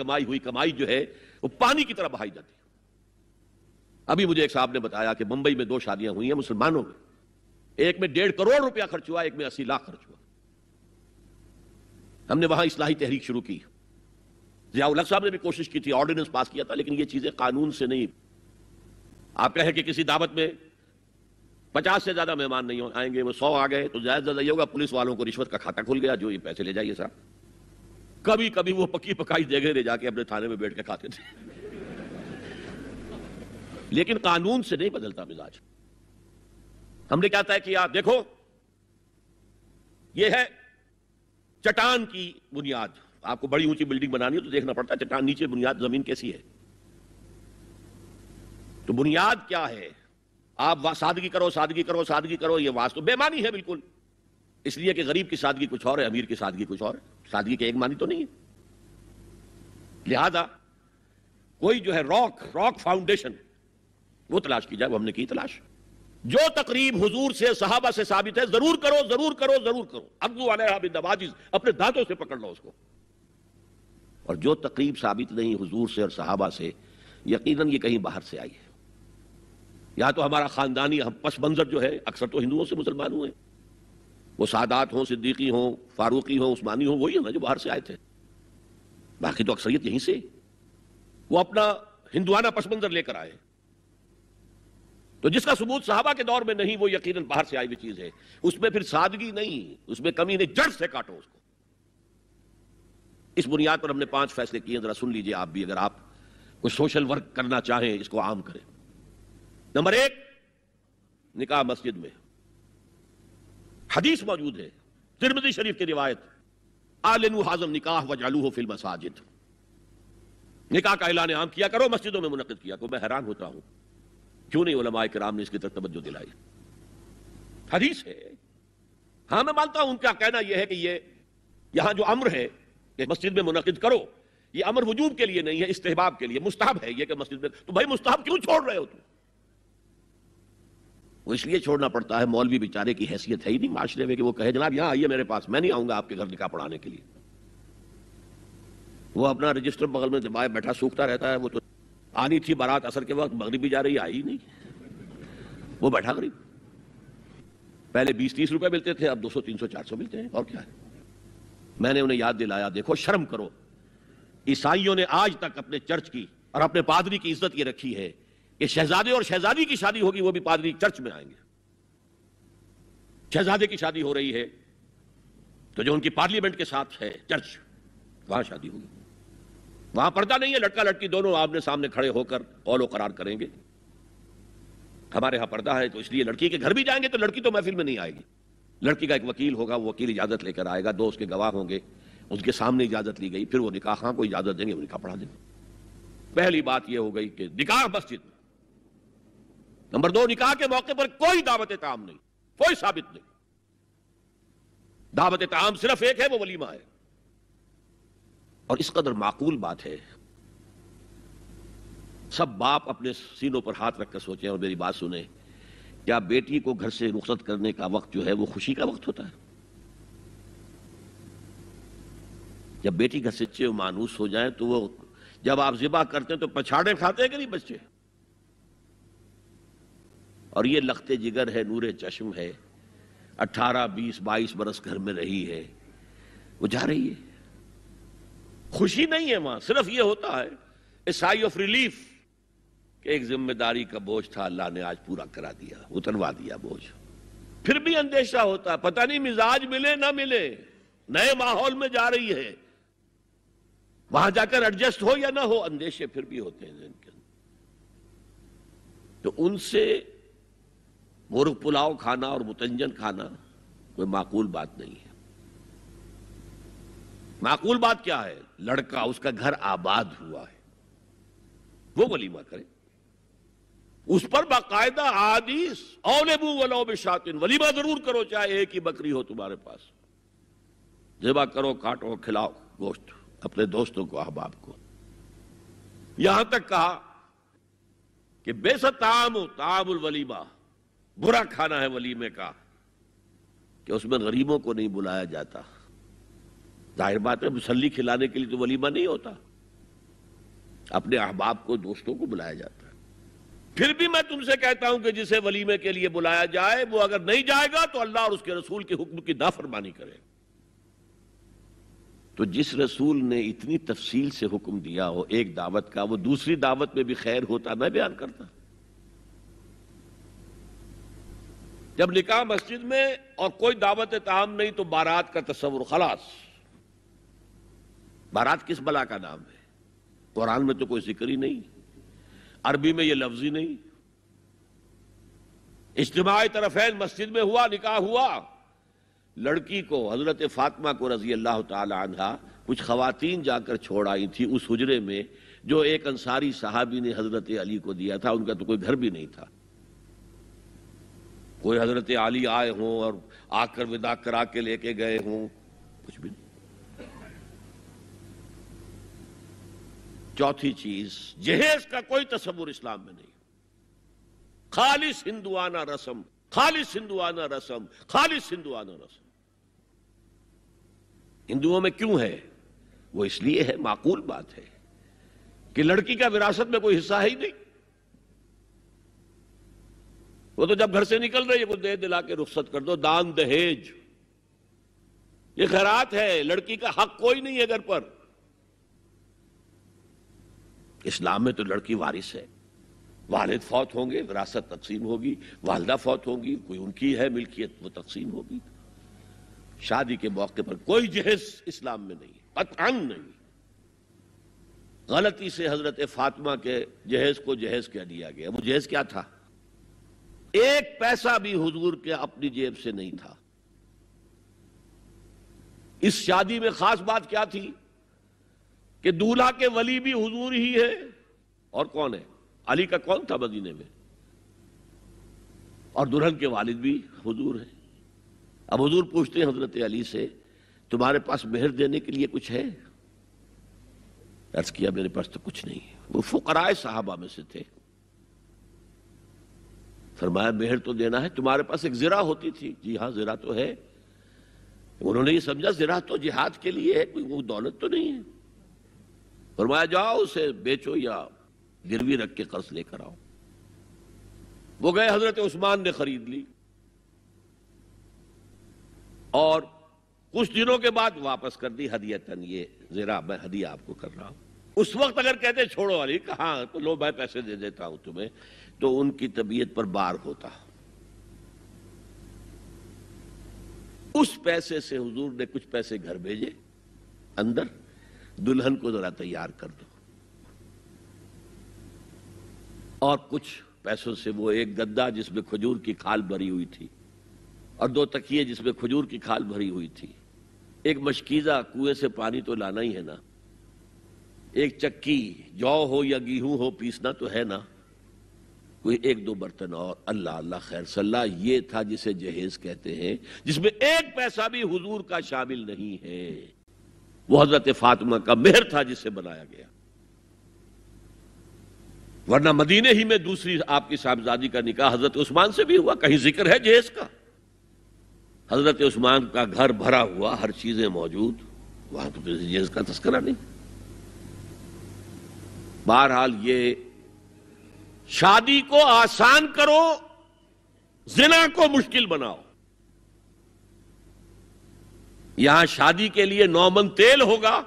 कमाई हुई कमाई जो है वो पानी की तरह बहाई जाती है अभी मुझे एक साहब ने बताया कि मुंबई में दो शादियां हुई हैं मुसलमानों में एक में डेढ़ करोड़ रुपया खर्च हुआ एक में अस्सी लाख खर्च हुआ हमने वहां इस्लाही तहरीक शुरू की जियाउल साहब ने भी कोशिश की थी ऑर्डिनेंस पास किया था लेकिन ये चीजें कानून से नहीं आप कहें कि किसी दावत में पचास से ज्यादा मेहमान नहीं आएंगे वो सौ आ गए तो ज्यादा ज्यादा ये होगा पुलिस वालों को रिश्वत का खाता खुल गया जो ये पैसे ले जाइए साहब कभी कभी वो पकी पकाई जगह ले जाके अपने थाने में बैठ के खाते थे लेकिन कानून से नहीं बदलता मिजाज हमने क्या तय किया देखो ये है चट्टान की बुनियाद आपको बड़ी ऊंची बिल्डिंग बनानी हो तो देखना पड़ता है चट्टान नीचे बुनियाद जमीन कैसी है तो बुनियाद क्या है आप सादगी करो सादगी करो सादगी करो ये वास्तव बेमानी है बिल्कुल इसलिए कि गरीब की सादगी कुछ और है अमीर की सादगी कुछ और है सादगी के एक मानी तो नहीं है लिहाजा कोई जो है रॉक रॉक फाउंडेशन वो तलाश की जाए वो हमने की तलाश जो तकरीब हुजूर से सहाबा से साबित है जरूर करो जरूर करो जरूर करो अब्दू वाले अपने दांतों से पकड़ लो उसको और जो तकरीब साबित नहीं हुजूर से और सहाबा से यकीनन ये कहीं बाहर से आई है या तो हमारा खानदानी हम पस मंजर जो है अक्सर तो हिंदुओं से मुसलमान हुए हैं वो सादात हों सिद्दीकी हों फारूकी हों उस्मानी हों वही है ना जो बाहर से आए थे बाकी तो अक्सरियत यहीं से वो अपना हिंदुआना पस मंजर लेकर आए तो जिसका सबूत साहबा के दौर में नहीं वो यकीनन बाहर से आई हुई चीज है उसमें फिर सादगी नहीं उसमें कमी नहीं जड़ से काटो उसको इस बुनियाद पर हमने पांच फैसले किए जरा सुन लीजिए आप भी अगर आप कोई सोशल वर्क करना चाहें इसको आम करें नंबर एक निकाह मस्जिद में हदीस मौजूद है तिरमदी शरीफ की रिवायत आलिनू हाजम निकाह वजालूहो फिल मसाजिद निकाह का ऐलान आम किया करो मस्जिदों में मुनद किया करो मैं हैरान होता हूं क्यों नहीं उलमाए कराम ने इसकी तरफ तवज्जो दिलाई हदीस है हां मैं मानता हूं उनका कहना यह है कि ये यहां जो अम्र है कि मस्जिद में मुनद करो ये अमर वजूब के लिए नहीं है इस्तेहबाब के लिए मुस्ताब है ये कि मस्जिद में तो भाई मुस्ताब क्यों छोड़ रहे हो तुम वो इसलिए छोड़ना पड़ता है मौलवी बेचारे की हैसियत है ही नहीं माशरे में कि वो कहे जनाब यहां आइए मेरे पास मैं नहीं आऊंगा आपके घर निकाह पढ़ाने के लिए वो अपना रजिस्टर बगल में दबाए बैठा सूखता रहता है वो तो आनी थी बारात असर के वक्त मगरबी जा रही आई नहीं वो बैठा गरीब पहले बीस तीस रुपए मिलते थे अब दो सौ तीन सौ चार सौ मिलते हैं और क्या है मैंने उन्हें याद दिलाया देखो शर्म करो ईसाइयों ने आज तक अपने चर्च की और अपने पादरी की इज्जत ये रखी है कि शहजादे और शहजादी की शादी होगी वो भी पादरी चर्च में आएंगे शहजादे की शादी हो रही है तो जो उनकी पार्लियामेंट के साथ है चर्च वहां शादी होगी वहां पर्दा नहीं है लड़का लड़की दोनों आमने सामने खड़े होकर ओलो करार करेंगे हमारे यहां पर्दा है तो इसलिए लड़की के घर भी जाएंगे तो लड़की तो महफिल में नहीं आएगी लड़की का एक वकील होगा वो वकील इजाजत लेकर आएगा दो उसके गवाह होंगे उसके सामने इजाजत ली गई फिर वो निकाह खां हाँ, को इजाजत देंगे वो निकाह पढ़ा देंगे पहली बात यह हो गई कि निकाह मस्जिद में नंबर दो निकाह के मौके पर कोई दावत ताम नहीं कोई साबित नहीं दावत ताम सिर्फ एक है वो वलीमा है और इस कदर माकूल बात है सब बाप अपने सीनों पर हाथ रखकर सोचे और मेरी बात सुने क्या बेटी को घर से रुखसत करने का वक्त जो है वो खुशी का वक्त होता है जब बेटी घर से मानूस हो जाए तो वो जब आप जिबा करते हैं तो पछाड़े खाते हैं कि नहीं बच्चे और ये लखते जिगर है नूरे चश्म है अट्ठारह बीस बाईस बरस घर में रही है वो जा रही है खुशी नहीं है वहां सिर्फ ये होता है ए साई ऑफ रिलीफ के एक जिम्मेदारी का बोझ था अल्लाह ने आज पूरा करा दिया उतरवा दिया बोझ फिर भी अंदेशा होता है पता नहीं मिजाज मिले ना मिले नए माहौल में जा रही है वहां जाकर एडजस्ट हो या ना हो अंदेशे फिर भी होते हैं जिनके तो उनसे मुर्ग पुलाव खाना और मुतंजन खाना कोई माकूल बात नहीं है माकूल बात क्या है लड़का उसका घर आबाद हुआ है वो वलीमा करे उस पर बाकायदा आदिश बू वलो शातिन वलीमा जरूर करो चाहे एक ही बकरी हो तुम्हारे पास जेबा करो काटो खिलाओ गोश्त अपने दोस्तों को अहबाब को यहां तक कहा कि बेसताम ताबुल वलीमा बुरा खाना है वलीमे का कि उसमें गरीबों को नहीं बुलाया जाता जाहिर बात है मुसली खिलाने के लिए तो वलीमा नहीं होता अपने अहबाब को दोस्तों को बुलाया जाता है फिर भी मैं तुमसे कहता हूं कि जिसे वलीमे के लिए बुलाया जाए वो अगर नहीं जाएगा तो अल्लाह और उसके रसूल के हुक्म की नाफरमानी करे तो जिस रसूल ने इतनी तफसील से हुक्म दिया हो एक दावत का वो दूसरी दावत में भी खैर होता मैं बयान करता जब निकाह मस्जिद में और कोई दावत ताम नहीं तो बारात का तस्वुर खलास बारात किस बला का नाम है कुरान में तो कोई जिक्र ही नहीं अरबी में यह लफ्ज ही नहीं इज्तमाही है मस्जिद में हुआ निकाह हुआ लड़की को हजरत फातिमा को रजी अल्लाह तहा कुछ खातन जाकर छोड़ आई थी उस हजरे में जो एक अंसारी साहबी ने हजरत अली को दिया था उनका तो कोई घर भी नहीं था कोई हजरत आली आए हों और आकर विदा करा के लेके गए हों कुछ भी नहीं चौथी चीज जहेज का कोई तस्वुर इस्लाम में नहीं खालिश हिंदुआना रसम खालिश हिंदुआना रसम खालिश हिंदुआना रसम हिंदुओं में क्यों है वो इसलिए है माकूल बात है कि लड़की का विरासत में कोई हिस्सा है ही नहीं वो तो जब घर से निकल रही है कुछ दे दिला के रुख्सत कर दो दान दहेज ये खैरात है लड़की का हक कोई नहीं है घर पर इस्लाम में तो लड़की वारिस है वालिद फौत होंगे विरासत तकसीम होगी वालदा फौत होगी कोई उनकी है मिल्कियत वो तकसीम होगी शादी के मौके पर कोई जहेज इस्लाम में नहीं पतंग नहीं गलती से हजरत फातिमा के जहेज को जहेज कह दिया गया वो जहेज क्या था एक पैसा भी हुजूर के अपनी जेब से नहीं था इस शादी में खास बात क्या थी कि दूल्हा के वली भी हुजूर ही है और कौन है अली का कौन था मदीने में और दुल्हन के वालिद भी हुजूर है अब हुजूर पूछते हैं हजरत अली से तुम्हारे पास मेहर देने के लिए कुछ है अर्ज किया मेरे पास तो कुछ नहीं है वो फुकराए साहबा में से थे फरमाया मेहर तो देना है तुम्हारे पास एक जिरा होती थी जी हाँ जिरा तो है उन्होंने ये समझा जिरा तो जिहाद के लिए है कोई वो दौलत तो नहीं है फरमाया जाओ उसे बेचो या गिरवी रख के कर्ज लेकर आओ वो गए हजरत उस्मान ने खरीद ली और कुछ दिनों के बाद वापस कर दी हदियतन ये जिरा मैं हदिया आपको कर रहा हूं उस वक्त अगर कहते छोड़ो अली कहा तो लो मैं पैसे दे देता हूं तुम्हें तो उनकी तबीयत पर बार होता उस पैसे से हुजूर ने कुछ पैसे घर भेजे अंदर दुल्हन को जरा तैयार कर दो और कुछ पैसों से वो एक गद्दा जिसमें खजूर की खाल भरी हुई थी और दो तकिए जिसमें खजूर की खाल भरी हुई थी एक मशकीजा कुएं से पानी तो लाना ही है ना एक चक्की जौ हो या गेहूं हो पीसना तो है ना कोई एक दो बर्तन और अल्लाह अल्लाह खैर सल्लाह ये था जिसे जहेज कहते हैं जिसमें एक पैसा भी हुजूर का शामिल नहीं है वो हजरत फातिमा का मेहर था जिसे बनाया गया वरना मदीने ही में दूसरी आपकी साहबजादी का निकाह हजरत उस्मान से भी हुआ कहीं जिक्र है जहेज का हजरत उस्मान का घर भरा हुआ हर चीजें मौजूद वहां तो जहेज का तस्करा नहीं बहरहाल ये शादी को आसान करो जिना को मुश्किल बनाओ यहां शादी के लिए नौमन तेल होगा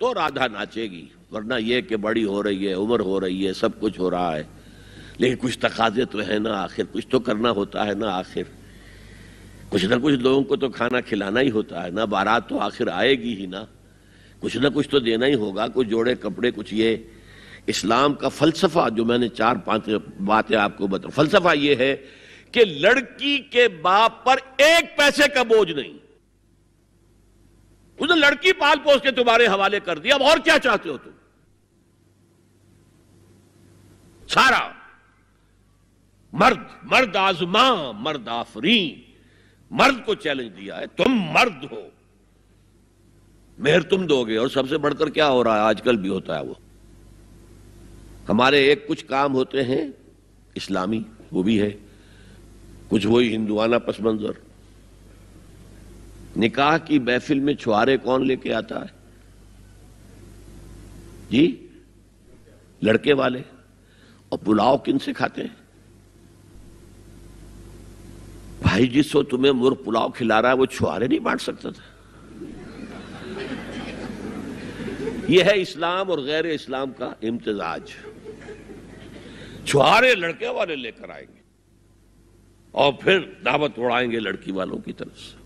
तो राधा नाचेगी वरना यह कि बड़ी हो रही है उम्र हो रही है सब कुछ हो रहा है लेकिन कुछ तकाजे तो है ना आखिर कुछ तो करना होता है ना आखिर कुछ ना कुछ लोगों को तो खाना खिलाना ही होता है ना बारात तो आखिर आएगी ही ना कुछ ना कुछ तो देना ही होगा कुछ जोड़े कपड़े कुछ ये इस्लाम का फलसफा जो मैंने चार पांच बातें आपको बता फलसफा यह है कि लड़की के बाप पर एक पैसे का बोझ नहीं उसने लड़की पाल पोस के तुम्हारे हवाले कर दिया अब और क्या चाहते हो तुम सारा मर्द मर्द आजमा मर्द आफरी मर्द को चैलेंज दिया है तुम मर्द हो मेहर तुम दोगे और सबसे बढ़कर क्या हो रहा है आजकल भी होता है वो हमारे एक कुछ काम होते हैं इस्लामी वो भी है कुछ वही हिंदुआना पस मंजर निकाह की महफिल में छुआरे कौन लेके आता है जी लड़के वाले और पुलाव किन से खाते हैं भाई जिस सो तुम्हें मुर पुलाव खिला रहा है वो छुआरे नहीं बांट सकता था यह है इस्लाम और गैर इस्लाम का इम्तजाज छुहारे लड़के वाले लेकर आएंगे और फिर दावत उड़ाएंगे लड़की वालों की तरफ से